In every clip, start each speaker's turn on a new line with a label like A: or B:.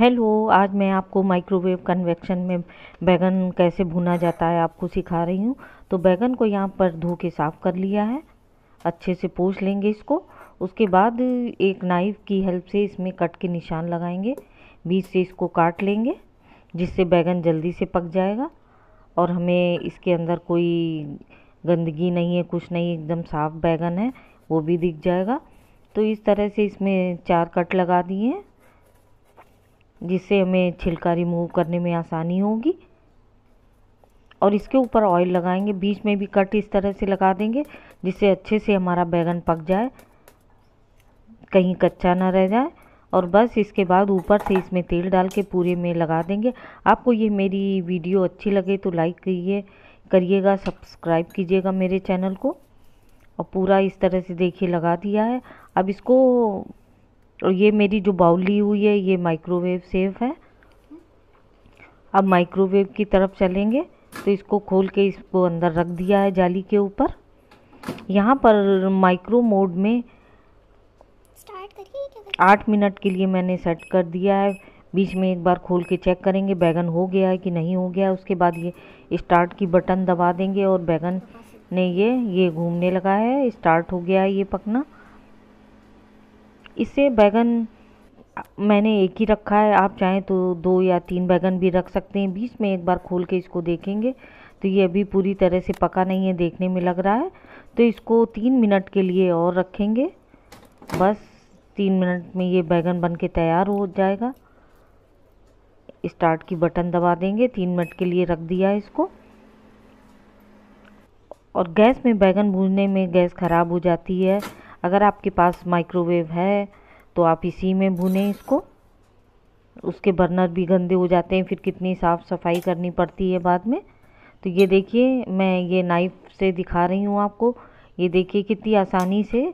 A: hello आज मैं आपको माइक्रोवेव कन्वेक्शन में बैगन कैसे भुना जाता है आपको सिखा रही हूँ तो बैगन को यहाँ पर धो के साफ़ कर लिया है अच्छे से पोछ लेंगे इसको उसके बाद एक नाइफ़ की हेल्प से इसमें कट के निशान लगाएंगे बीच से इसको काट लेंगे जिससे बैगन जल्दी से पक जाएगा और हमें इसके अंदर कोई गंदगी नहीं है कुछ नहीं एकदम साफ़ बैगन है वो भी दिख जाएगा तो इस तरह से इसमें चार कट लगा दिए हैं जिससे हमें छिलका रिमूव करने में आसानी होगी और इसके ऊपर ऑयल लगाएंगे बीच में भी कट इस तरह से लगा देंगे जिससे अच्छे से हमारा बैगन पक जाए कहीं कच्चा ना रह जाए और बस इसके बाद ऊपर से इसमें तेल डाल के पूरे में लगा देंगे आपको ये मेरी वीडियो अच्छी लगे तो लाइक करिए करिएगा सब्सक्राइब कीजिएगा मेरे चैनल को और पूरा इस तरह से देखिए लगा दिया है अब इसको और ये मेरी जो बाउल ली हुई है ये माइक्रोवेव सेफ है अब माइक्रोवेव की तरफ चलेंगे तो इसको खोल के इसको अंदर रख दिया है जाली के ऊपर यहाँ पर माइक्रो मोड में आठ मिनट के लिए मैंने सेट कर दिया है बीच में एक बार खोल के चेक करेंगे बैगन हो गया है कि नहीं हो गया उसके बाद ये स्टार्ट की बटन दबा देंगे और बैगन हाँ, ने ये ये घूमने लगा है स्टार्ट हो गया है ये पकना इसे बैगन मैंने एक ही रखा है आप चाहें तो दो या तीन बैगन भी रख सकते हैं बीच में एक बार खोल के इसको देखेंगे तो ये अभी पूरी तरह से पका नहीं है देखने में लग रहा है तो इसको तीन मिनट के लिए और रखेंगे बस तीन मिनट में ये बैगन बन के तैयार हो जाएगा स्टार्ट की बटन दबा देंगे तीन मिनट के लिए रख दिया इसको और गैस में बैगन भूनने में गैस ख़राब हो जाती है अगर आपके पास माइक्रोवेव है तो आप इसी में भुने इसको उसके बर्नर भी गंदे हो जाते हैं फिर कितनी साफ़ सफाई करनी पड़ती है बाद में तो ये देखिए मैं ये नाइफ़ से दिखा रही हूँ आपको ये देखिए कितनी आसानी से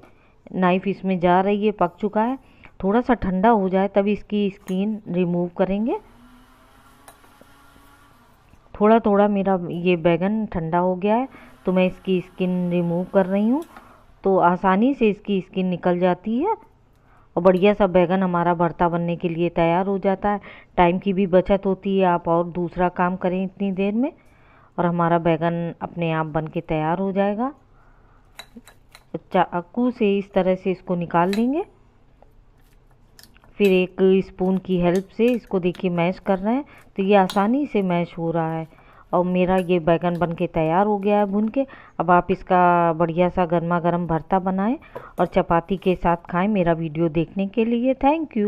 A: नाइफ़ इसमें जा रही है पक चुका है थोड़ा सा ठंडा हो जाए तभी इसकी स्किन रिमूव करेंगे थोड़ा थोड़ा मेरा ये बैगन ठंडा हो गया है तो मैं इसकी स्किन रिमूव कर रही हूँ तो आसानी से इसकी स्किन निकल जाती है और बढ़िया सा बैगन हमारा भरता बनने के लिए तैयार हो जाता है टाइम की भी बचत होती है आप और दूसरा काम करें इतनी देर में और हमारा बैगन अपने आप बन के तैयार हो जाएगा चाकू से इस तरह से इसको निकाल देंगे फिर एक स्पून की हेल्प से इसको देखिए मैश कर रहे हैं तो ये आसानी से मैश हो रहा है और मेरा ये बैगन बन के तैयार हो गया है भून के अब आप इसका बढ़िया सा गर्मा गर्म भरता बनाएं और चपाती के साथ खाएं मेरा वीडियो देखने के लिए थैंक यू